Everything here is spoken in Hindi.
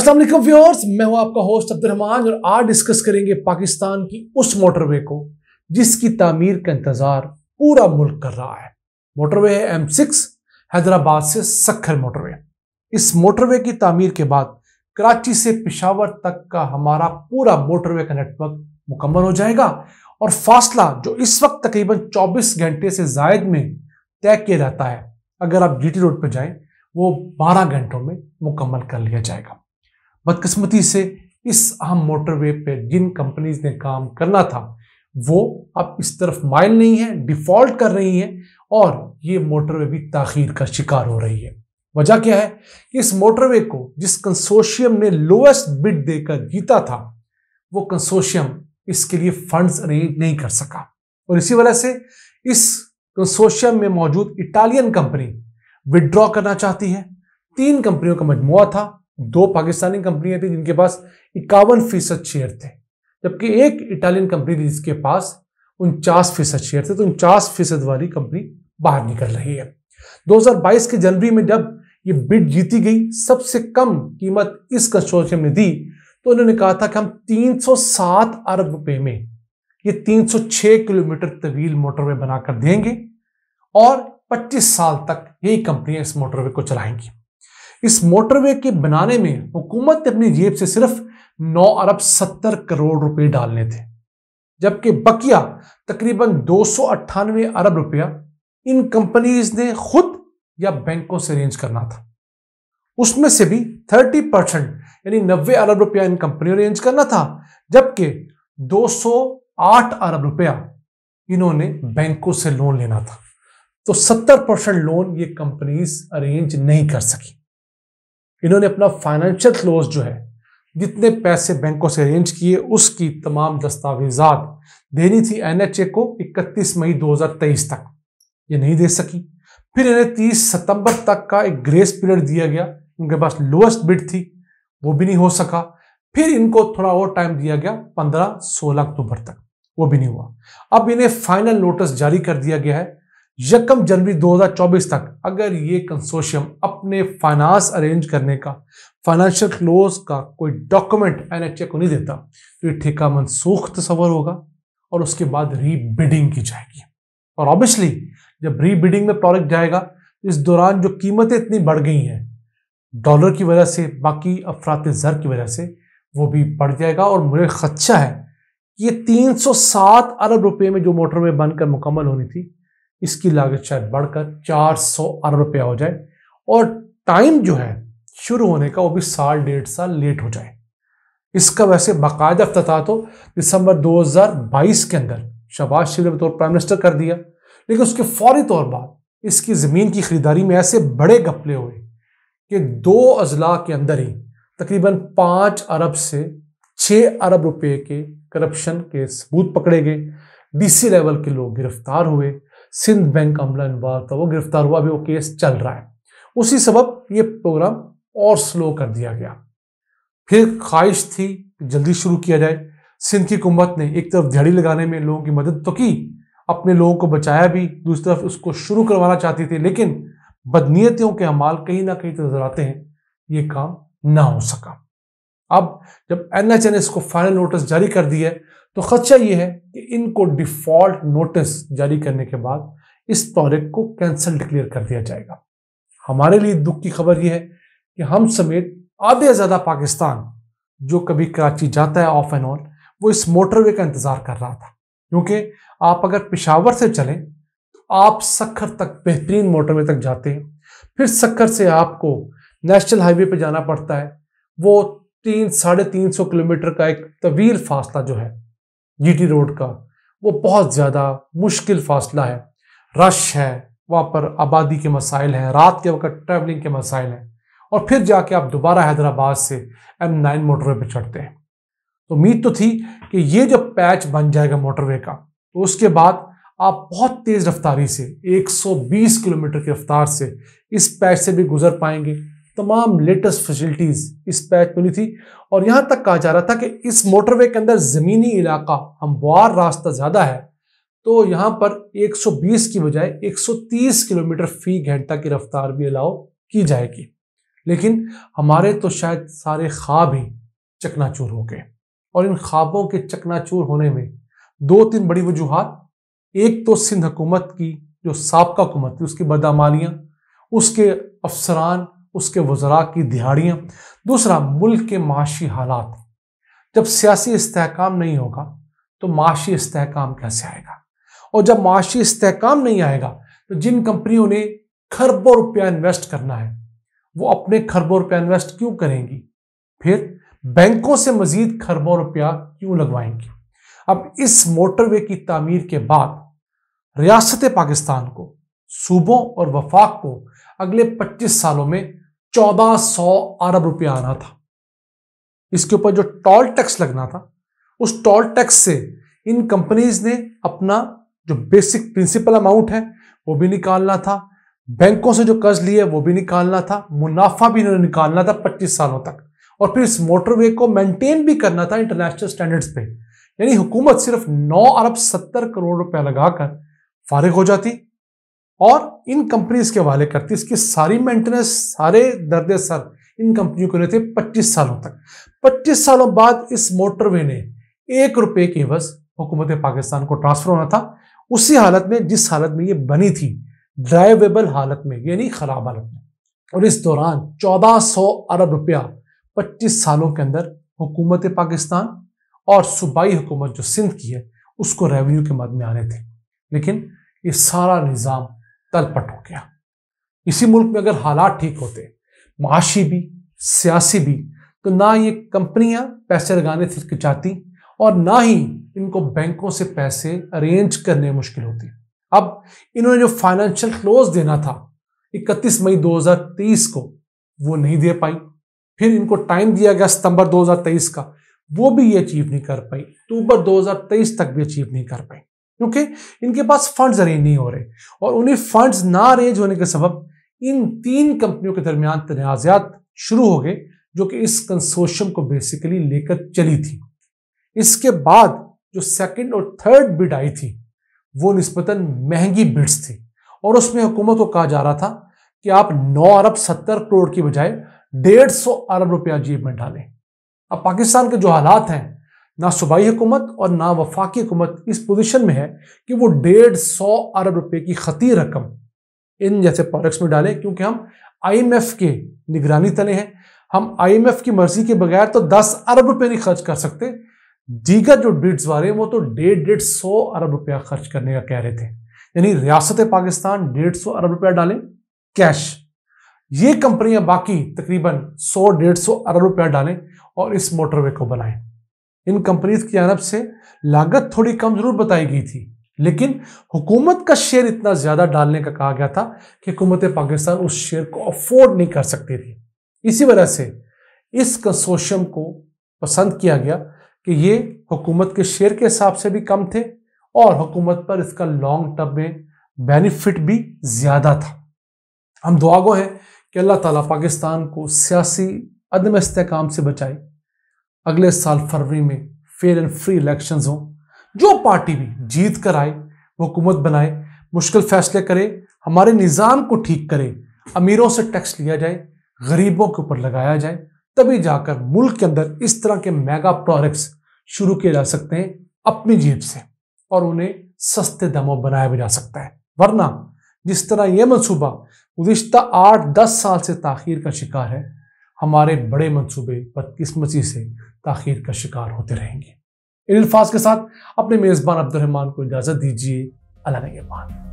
असलम व्यूअर्स मैं हूं आपका होस्ट अब्दुलरहमान और आज डिस्कस करेंगे पाकिस्तान की उस मोटरवे को जिसकी तामीर का इंतज़ार पूरा मुल्क कर रहा है मोटरवे है एम सिक्स हैदराबाद से सखर मोटरवे इस मोटरवे की तामीर के बाद कराची से पिशावर तक का हमारा पूरा मोटरवे का नेटवर्क मुकम्मल हो जाएगा और फासला जो इस वक्त तकरीबन चौबीस घंटे से जायद में तय किया जाता है अगर आप टी रोड पर जाए वो बारह घंटों में मुकम्मल कर लिया जाएगा बदकस्मती से इस अहम मोटरवे पे जिन कंपनीज ने काम करना था वो अब इस तरफ माइल नहीं है डिफॉल्ट कर रही है और ये मोटरवे भी ताखीर का शिकार हो रही है वजह क्या है कि इस मोटरवे को जिस कंसोशियम ने लोएस्ट बिड देकर जीता था वो कंसोशियम इसके लिए फंड्स अरेंज नहीं कर सका और इसी वजह से इस कंसोशियम में मौजूद इटालियन कंपनी विड्रॉ करना चाहती है तीन कंपनियों का मजमु था दो पाकिस्तानी कंपनियां थी जिनके पास इक्यावन फीसद शेयर थे जबकि एक इटालियन कंपनी थी जिसके पास उनचास फीसद शेयर थे तो उनचास फीसद वाली कंपनी बाहर निकल रही है 2022 के जनवरी में जब ये बिड जीती गई सबसे कम कीमत इस कंसोर्शियम ने दी तो उन्होंने कहा था कि हम 307 अरब रुपए में ये 306 किलोमीटर तवील मोटरवे बनाकर देंगे और 25 साल तक यही कंपनियां इस मोटरवे को चलाएंगी इस मोटरवे के बनाने में हुकूमत ने अपनी जेब से सिर्फ 9 अरब 70 करोड़ रुपए डालने थे जबकि बकिया तकरीबन दो अरब रुपया इन कंपनीज ने खुद या बैंकों से अरेंज करना था उसमें से भी 30 परसेंट यानी 90 अरब रुपया इन कंपनियों ने अरेंज करना था जबकि 208 अरब रुपया इन्होंने बैंकों से लोन लेना था तो 70 परसेंट लोन ये कंपनीज अरेंज नहीं कर सकी इन्होंने अपना फाइनेंशियल क्लोज जो है जितने पैसे बैंकों से अरेंज किए उसकी तमाम दस्तावेजात देनी थी एनएचए को 31 मई 2023 तक ये नहीं दे सकी फिर इन्हें 30 सितंबर तक का एक ग्रेस पीरियड दिया गया उनके पास लोएस्ट बिड थी वो भी नहीं हो सका फिर इनको थोड़ा और टाइम दिया गया 15-16 अक्टूबर तक वो भी नहीं हुआ अब इन्हें फाइनल नोटिस जारी कर दिया गया है यकम जनवरी 2024 तक अगर ये कंसोशियम अपने फाइनेंस अरेंज करने का फाइनेंशियल क्लोज का कोई डॉक्यूमेंट एन को नहीं देता तो ये ठेका मनसूख तस्वर होगा और उसके बाद रीबिडिंग की जाएगी और ऑब्वियसली जब रीबिडिंग में प्रोडक्ट जाएगा तो इस दौरान जो कीमतें इतनी बढ़ गई हैं डॉलर की वजह से बाकी अफरात ज़र की वजह से वो भी बढ़ जाएगा और मुझे खदशा है कि ये 307 अरब रुपए में जो मोटरवे बनकर मुकम्मल होनी थी इसकी लागत शायद बढ़कर 400 अरब रुपया हो जाए और टाइम जो है शुरू होने का वो भी साल डेढ़ साल लेट हो जाए इसका वैसे बाकायदा अफ्ताह तो दिसंबर 2022 के अंदर शहबाज शरीफ ने बतौर प्राइम मिनिस्टर कर दिया लेकिन उसके फौरी तौर बाद इसकी ज़मीन की खरीदारी में ऐसे बड़े गपले हुए कि दो अजला के अंदर ही तकरीबन पाँच अरब से छः अरब रुपए के करप्शन के सबूत पकड़े गए डीसी लेवल के लोग गिरफ्तार हुए सिंध बैंक का हमला इन्वॉल्व था वो गिरफ्तार हुआ अभी वो केस चल रहा है उसी सबब ये प्रोग्राम और स्लो कर दिया गया फिर ख्वाहिश थी जल्दी शुरू किया जाए सिंध की हुकूमत ने एक तरफ झड़ी लगाने में लोगों की मदद तो की अपने लोगों को बचाया भी दूसरी तरफ उसको शुरू करवाना चाहती थी लेकिन बदनीयतियों के हमाल कहीं ना कहीं नजर आते हैं ये काम ना हो सका अब जब एन एच एन इसको फाइनल नोटिस जारी कर दिया तो खदशा ये है कि इनको डिफॉल्ट नोटिस जारी करने के बाद इस प्रोजेक्ट को कैंसिल डिक्लेयर कर दिया जाएगा हमारे लिए दुख की खबर यह है कि हम समेत आधे से ज़्यादा पाकिस्तान जो कभी कराची जाता है ऑफ एंड ऑन वो इस मोटरवे का इंतज़ार कर रहा था क्योंकि आप अगर पिशावर से चलें तो आप सखर तक बेहतरीन मोटरवे तक जाते हैं फिर सखर से आपको नेशनल हाईवे पर जाना पड़ता है वो तीन साढ़े तीन सौ किलोमीटर का एक तवील फासला जो है जी रोड का वो बहुत ज़्यादा मुश्किल फासला है रश है वहाँ पर आबादी के मसाइल हैं रात के वक्त ट्रैवलिंग के मसाइल हैं और फिर जाके आप दोबारा हैदराबाद से एम नाइन मोटरवे पर चढ़ते हैं तो उम्मीद तो थी कि ये जब पैच बन जाएगा मोटरवे का तो उसके बाद आप बहुत तेज़ रफ्तारी से 120 किलोमीटर की रफ्तार से इस पैच से भी गुजर पाएंगे तमाम लेटेस्ट फैसिलिटीज इस पैच मिली थी और यहाँ तक कहा जा रहा था कि इस मोटरवे के अंदर ज़मीनी इलाका हमवार रास्ता ज़्यादा है तो यहाँ पर 120 की बजाय 130 किलोमीटर फी घंटा की रफ्तार भी अलाउ की जाएगी लेकिन हमारे तो शायद सारे ख्वाब ही चकनाचूर हो गए और इन ख्वाबों के चकनाचूर होने में दो तीन बड़ी वजूहत एक तो सिंध हुकूमत की जो सबका हुकूमत थी उसकी बदामालियां उसके अफसरान उसके वजरा की दिहाड़ियाँ दूसरा मुल्क के माशी हालात जब सियासी इसकाम नहीं होगा तो माशी इसकाम कैसे आएगा और जब माशी इसकाम नहीं आएगा तो जिन कंपनियों ने खरबों रुपया इन्वेस्ट करना है वो अपने खरबों रुपया इन्वेस्ट क्यों करेंगी फिर बैंकों से मजीद खरबों रुपया क्यों लगवाएंगी अब इस मोटरवे की तामीर के बाद रियासत पाकिस्तान को सूबों और वफाक को अगले 25 सालों में चौदह सौ अरब रुपया आ रहा था इसके ऊपर जो टोल टैक्स लगना था उस टोल टैक्स से इन कंपनीज ने अपना जो बेसिक प्रिंसिपल अमाउंट है वो भी निकालना था बैंकों से जो कर्ज लिए वो भी निकालना था मुनाफा भी इन्होंने निकालना था 25 सालों तक और फिर इस मोटरवे को मेंटेन भी करना था इंटरनेशनल स्टैंडर्ड्स पे यानी हुकूमत सिर्फ 9 अरब 70 करोड़ रुपया लगाकर फारिग हो जाती और इन कंपनीज के हवाले करती इसकी सारी मेंटेनेंस सारे दर्द सर इन कंपनियों को लेते 25 सालों तक 25 सालों बाद इस मोटरवे ने एक रुपए की बस हुकूमत पाकिस्तान को ट्रांसफर होना था उसी हालत में जिस हालत में ये बनी थी ड्राइवेबल हालत में यानी खराब हालत में और इस दौरान 1400 अरब रुपया 25 सालों के अंदर हुकूमत पाकिस्तान और सूबाई हुकूमत जो सिंध की है उसको रेवेन्यू के मद में आने थे लेकिन ये सारा निज़ाम तलपट हो गया इसी मुल्क में अगर हालात ठीक होते माशी भी सियासी भी तो ना ये कंपनियां पैसे लगाने जाती और ना ही इनको बैंकों से पैसे अरेंज करने मुश्किल होती अब इन्होंने जो फाइनेंशियल क्लोज देना था 31 मई 2023 को वो नहीं दे पाई फिर इनको टाइम दिया गया सितंबर 2023 का वो भी ये अचीव नहीं कर पाई अक्टूबर 2023 तक भी अचीव नहीं कर पाई क्योंकि इनके पास फंड अरेंज नहीं हो रहे और उन्हें फंड ना अरेंज होने के सबब इन तीन कंपनियों के दरमियान तनाजात शुरू हो गए जो कि इस कंसोशियम को बेसिकली लेकर चली थी इसके बाद जो सेकंड और थर्ड बिड आई थी वो नस्बता महंगी बिड्स थी और उसमें हुकूमत को कहा जा रहा था कि आप 9 अरब 70 करोड़ की बजाय 150 अरब रुपया जेब में डालें अब पाकिस्तान के जो हालात हैं ना सूबाई हुकूमत और ना वफाकी हुकूमत इस पोजिशन में है कि वो डेढ़ सौ अरब रुपए की खती रकम इन जैसे प्रोडक्ट्स में डालें क्योंकि हम आई एम एफ के निगरानी तले हैं हम आई एम एफ की मर्जी के बगैर तो दस अरब रुपए नहीं खर्च कर सकते दीगर जो ब्रिड्स वाले वो तो डेढ़ डेढ़ सौ अरब रुपया खर्च करने का कह रहे थे यानी रियासत पाकिस्तान डेढ़ सौ अरब रुपया डालें कैश ये कंपनियां बाकी तकरीबन सौ डेढ़ सौ अरब रुपया डालें और इस मोटरवे को बनाएं इन कंपनीज की जानब से लागत थोड़ी कम जरूर बताई गई थी लेकिन हुकूमत का शेयर इतना ज़्यादा डालने का कहा गया था कि हुकूमत पाकिस्तान उस शेयर को अफोर्ड नहीं कर सकती थी इसी वजह से इस कंसोशियम को पसंद किया गया कि ये हुकूमत के शेयर के हिसाब से भी कम थे और हुकूमत पर इसका लॉन्ग टर्म में बेनिफिट भी ज़्यादा था हम दुआगो हैं कि अल्लाह ताला पाकिस्तान को सियासी अदम इसकाम से बचाए अगले साल फरवरी में फेयर एंड फ्री इलेक्शंस हों जो पार्टी भी जीत कर आए वो हुकूमत बनाए मुश्किल फैसले करे हमारे निज़ाम को ठीक करे अमीरों से टैक्स लिया जाए गरीबों के ऊपर लगाया जाए तभी जाकर मुल्क के अंदर इस तरह के मेगा प्रोजेक्ट्स शुरू किए जा सकते हैं अपनी जेब से और उन्हें सस्ते दामों बनाया भी जा सकता है वरना जिस तरह यह मनसूबा गुज्त आठ दस साल से ताखिर का शिकार है हमारे बड़े मनसूबे बदकिस्मती से ताखिर का शिकार होते रहेंगे इन अल्फाज के साथ अपने मेज़बान अब्दुलरहमान को इजाज़त दीजिए अल्लाह के